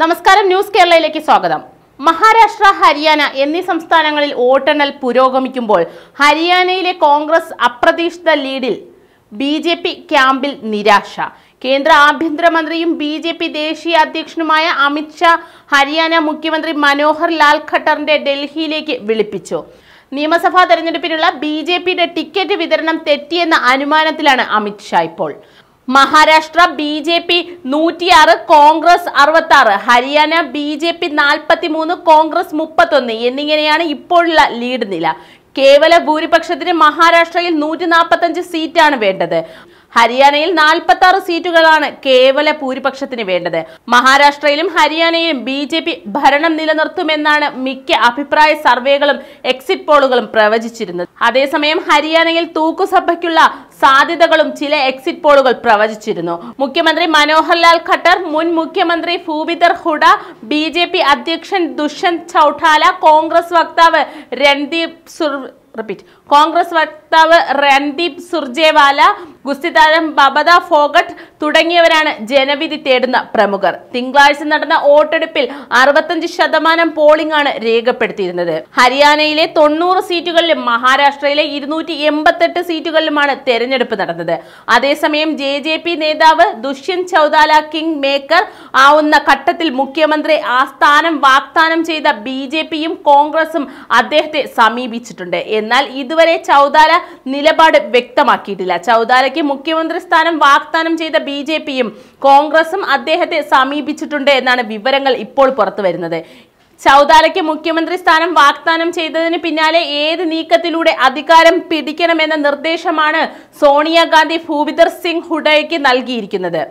നമസ്കാരം ന്യൂസ് കേരളയിലേക്ക് സ്വാഗതം മഹാരാഷ്ട്ര ഹരിയാന എന്നീ സംസ്ഥാനങ്ങളിൽ വോട്ടെണ്ണൽ പുരോഗമിക്കുമ്പോൾ ഹരിയാനയിലെ കോൺഗ്രസ് അപ്രതീക്ഷിത ലീഡിൽ ബി ജെ പി ക്യാമ്പിൽ നിരാശ കേന്ദ്ര ആഭ്യന്തരമന്ത്രിയും ബി ജെ പി ദേശീയ അധ്യക്ഷനുമായ അമിത്ഷാ ഹരിയാന മുഖ്യമന്ത്രി മനോഹർ ലാൽ ഖട്ടറിന്റെ ഡൽഹിയിലേക്ക് വിളിപ്പിച്ചു നിയമസഭാ തെരഞ്ഞെടുപ്പിനുള്ള ബി ജെ പിയുടെ ടിക്കറ്റ് വിതരണം തെറ്റിയെന്ന അനുമാനത്തിലാണ് അമിത്ഷാ ഇപ്പോൾ Maharashtra B J P നൂറ്റിയാറ് Congress അറുപത്തി ആറ് ഹരിയാന ബി ജെ പി നാൽപ്പത്തി മൂന്ന് കോൺഗ്രസ് മുപ്പത്തൊന്ന് എന്നിങ്ങനെയാണ് ഇപ്പോഴുള്ള ലീഡ് നില കേവല ഭൂരിപക്ഷത്തിന് മഹാരാഷ്ട്രയിൽ നൂറ്റി നാൽപ്പത്തഞ്ച് സീറ്റാണ് വേണ്ടത് ഹരിയാനയിൽ നാൽപ്പത്തി ആറ് സീറ്റുകളാണ് കേവല ഭൂരിപക്ഷത്തിന് വേണ്ടത് മഹാരാഷ്ട്രയിലും ഹരിയാനയിലും ബി ജെ പി ഭരണം നിലനിർത്തുമെന്നാണ് മിക്ക അഭിപ്രായ സർവേകളും എക്സിറ്റ് പോളുകളും പ്രവചിച്ചിരുന്നത് അതേസമയം ഹരിയാനയിൽ തൂക്കുസഭയ്ക്കുള്ള സാധ്യതകളും ചില എക്സിറ്റ് പോളുകൾ പ്രവചിച്ചിരുന്നു മുഖ്യമന്ത്രി മനോഹർ ലാൽ ഖട്ടർ മുൻ മുഖ്യമന്ത്രി Bhupinder Hooda B J P അധ്യക്ഷൻ ദുഷ്യന്ത് ചൌഠാല കോൺഗ്രസ് വക്താവ് രൺദീപ് സുർ റിപ്പീറ്റ് കോൺഗ്രസ് വക്താവ് രൺദീപ് സുർജേവാല ഗുസ്തിതാരം ബബദ ഫോഗട്ട് തുടങ്ങിയവരാണ് ജനവിധി തേടുന്ന പ്രമുഖർ തിങ്കളാഴ്ച നടന്ന വോട്ടെടുപ്പിൽ അറുപത്തഞ്ച് ശതമാനം പോളിംഗ് ആണ് രേഖപ്പെടുത്തിയിരുന്നത് ഹരിയാനയിലെ തൊണ്ണൂറ് സീറ്റുകളിലും മഹാരാഷ്ട്രയിലെ ഇരുന്നൂറ്റി എൺപത്തെട്ട് സീറ്റുകളിലുമാണ് തെരഞ്ഞെടുപ്പ് നടന്നത് അതേസമയം ജെ ജെ പി നേതാവ് ദുഷ്യന്ത് ചൌതാല കിങ് മേക്കർ ആവുന്ന ഘട്ടത്തിൽ മുഖ്യമന്ത്രി ആ സ്ഥാനം വാഗ്ദാനം ചെയ്ത ബി ജെ പിയും കോൺഗ്രസും അദ്ദേഹത്തെ സമീപിച്ചിട്ടുണ്ട് എന്നാൽ ഇതുവരെ ചൌതാല നിലപാട് വ്യക്തമാക്കിയിട്ടില്ല ചൌതാലയ്ക്ക് മുഖ്യമന്ത്രി സ്ഥാനം വാഗ്ദാനം ചെയ്ത ബി ജെ പിയും കോൺഗ്രസും അദ്ദേഹത്തെ സമീപിച്ചിട്ടുണ്ട് എന്നാണ് വിവരങ്ങൾ ഇപ്പോൾ പുറത്തു വരുന്നത് ചൗദാലയ്ക്ക് മുഖ്യമന്ത്രി സ്ഥാനം വാഗ്ദാനം ചെയ്തതിന് പിന്നാലെ ഏത് നീക്കത്തിലൂടെ അധികാരം പിടിക്കണമെന്ന നിർദ്ദേശമാണ് സോണിയാഗാന്ധി ഭൂവിദർ സിംഗ് ഹുഡയ്ക്ക് നൽകിയിരിക്കുന്നത്